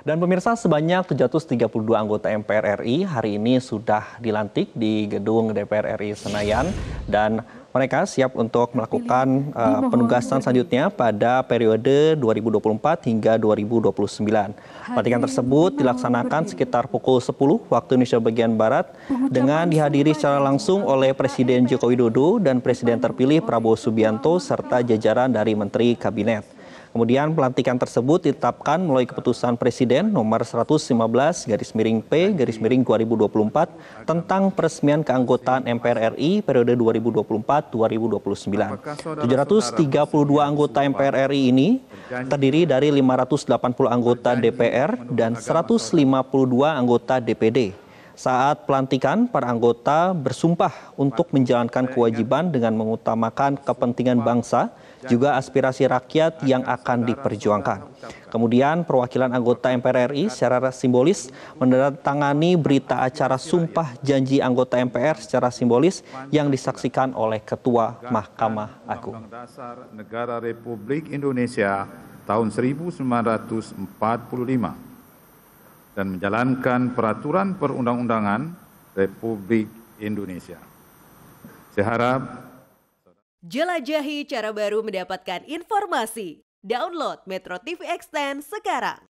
Dan pemirsa sebanyak 732 anggota MPR RI hari ini sudah dilantik di gedung DPR RI Senayan dan mereka siap untuk melakukan uh, penugasan selanjutnya pada periode 2024 hingga 2029. Pelantikan tersebut dilaksanakan sekitar pukul 10 waktu Indonesia bagian Barat dengan dihadiri secara langsung oleh Presiden Joko Widodo dan Presiden terpilih Prabowo Subianto serta jajaran dari Menteri Kabinet. Kemudian pelantikan tersebut ditetapkan melalui keputusan Presiden nomor 115 garis miring P garis miring 2024 tentang peresmian keanggotaan MPR RI periode 2024-2029. 732 anggota MPR RI ini terdiri dari 580 anggota DPR dan 152 anggota DPD. Saat pelantikan, para anggota bersumpah untuk menjalankan kewajiban dengan mengutamakan kepentingan bangsa, juga aspirasi rakyat yang akan diperjuangkan. Kemudian perwakilan anggota MPR RI secara simbolis menandatangani berita acara sumpah janji anggota MPR secara simbolis yang disaksikan oleh Ketua Mahkamah Agung. Dasar Negara Republik Indonesia tahun 1945 dan menjalankan peraturan perundang-undangan Republik Indonesia. Saya harap jelajahi cara baru mendapatkan informasi. Download Metro TV Extend sekarang.